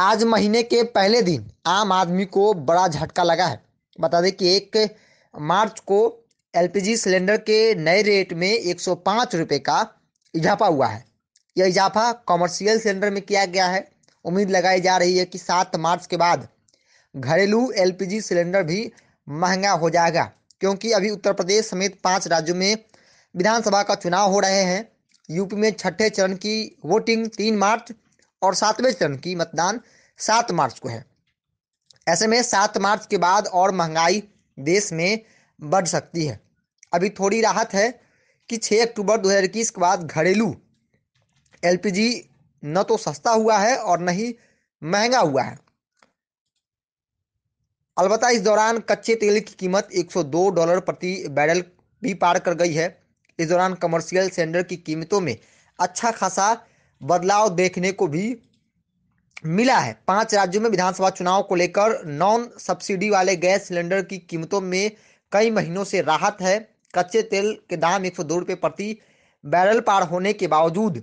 आज महीने के पहले दिन आम आदमी को बड़ा झटका लगा है बता दें कि एक मार्च को एलपीजी सिलेंडर के नए रेट में एक सौ का इजाफा हुआ है यह इजाफा कॉमर्शियल सिलेंडर में किया गया है उम्मीद लगाई जा रही है कि सात मार्च के बाद घरेलू एलपीजी सिलेंडर भी महंगा हो जाएगा क्योंकि अभी उत्तर प्रदेश समेत पाँच राज्यों में विधानसभा का चुनाव हो रहे हैं यूपी में छठे चरण की वोटिंग तीन मार्च और सातवें चरण की मतदान सात मार्च को है ऐसे में सात मार्च के बाद और महंगाई देश में बढ़ सकती है अभी थोड़ी राहत है कि 6 अक्टूबर 2021 के बाद घरेलू एलपीजी न तो सस्ता हुआ है और न ही महंगा हुआ है अलबत्ता इस दौरान कच्चे तेल की कीमत 102 डॉलर प्रति बैरल भी पार कर गई है इस दौरान कमर्शियल सिलेंडर की कीमतों में अच्छा खासा बदलाव देखने को भी मिला है पांच राज्यों में विधानसभा चुनाव को लेकर नॉन सब्सिडी वाले गैस सिलेंडर की कीमतों में कई महीनों से राहत है कच्चे तेल के दाम एक सौ दो रुपये प्रति बैरल पार होने के बावजूद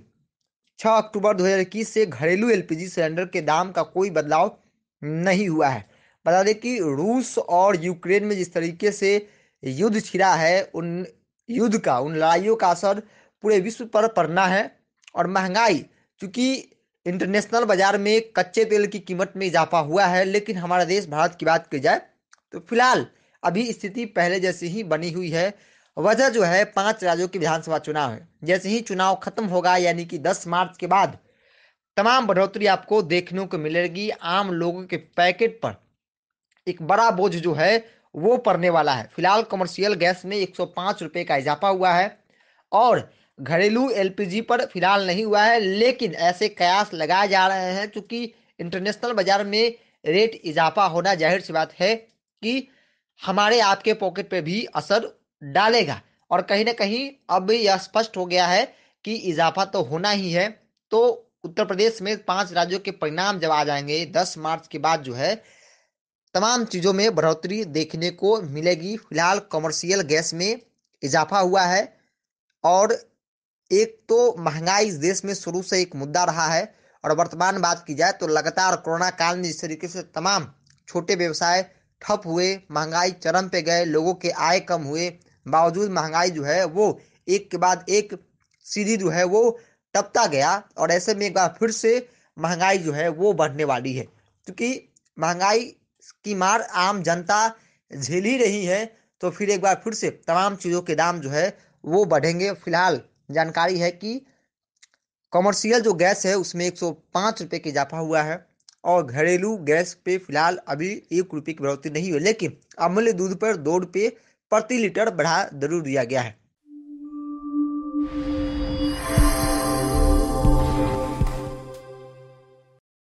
6 अक्टूबर 2021 से घरेलू एलपीजी सिलेंडर के दाम का कोई बदलाव नहीं हुआ है बता दें कि रूस और यूक्रेन में जिस तरीके से युद्ध छिड़ा है उन युद्ध का उन लड़ाइयों का असर पूरे विश्व पर पड़ना है और महंगाई क्योंकि इंटरनेशनल बाजार में कच्चे तेल की कीमत में इजाफा हुआ है लेकिन हमारा देश भारत की बात की जाए तो फिलहाल अभी स्थिति पहले जैसी ही बनी हुई है वजह जो है पांच राज्यों के विधानसभा चुनाव है जैसे ही चुनाव खत्म होगा यानी कि 10 मार्च के बाद तमाम बढ़ोतरी आपको देखने को मिलेगी आम लोगों के पैकेट पर एक बड़ा बोझ जो है वो पड़ने वाला है फिलहाल कमर्शियल गैस में एक सौ का इजाफा हुआ है और घरेलू एलपीजी पर फिलहाल नहीं हुआ है लेकिन ऐसे कयास लगाए जा रहे हैं चूंकि इंटरनेशनल बाजार में रेट इजाफा होना जाहिर सी बात है कि हमारे आपके पॉकेट पे भी असर डालेगा और कहीं ना कहीं अब यह स्पष्ट हो गया है कि इजाफा तो होना ही है तो उत्तर प्रदेश में पांच राज्यों के परिणाम जब आ जाएंगे दस मार्च के बाद जो है तमाम चीज़ों में बढ़ोतरी देखने को मिलेगी फिलहाल कमर्शियल गैस में इजाफा हुआ है और एक तो महंगाई इस देश में शुरू से एक मुद्दा रहा है और वर्तमान बात की जाए तो लगातार कोरोना काल में जिस तरीके से तमाम छोटे व्यवसाय ठप हुए महंगाई चरम पे गए लोगों के आय कम हुए बावजूद महंगाई जो है वो एक के बाद एक सीढ़ी जो है वो टपता गया और ऐसे में एक बार फिर से महंगाई जो है वो बढ़ने वाली है क्योंकि महंगाई की मार आम जनता झेल ही रही है तो फिर एक बार फिर से तमाम चीज़ों के दाम जो है वो बढ़ेंगे फिलहाल जानकारी है कि कमर्शियल जो गैस है उसमें एक सौ पाँच रुपये की इजाफा हुआ है और घरेलू गैस पे फिलहाल अभी एक रुपये की बढ़ोतरी नहीं हुई लेकिन अमूल्य दूध पर दो रुपये प्रति लीटर बढ़ा जरूर दिया गया है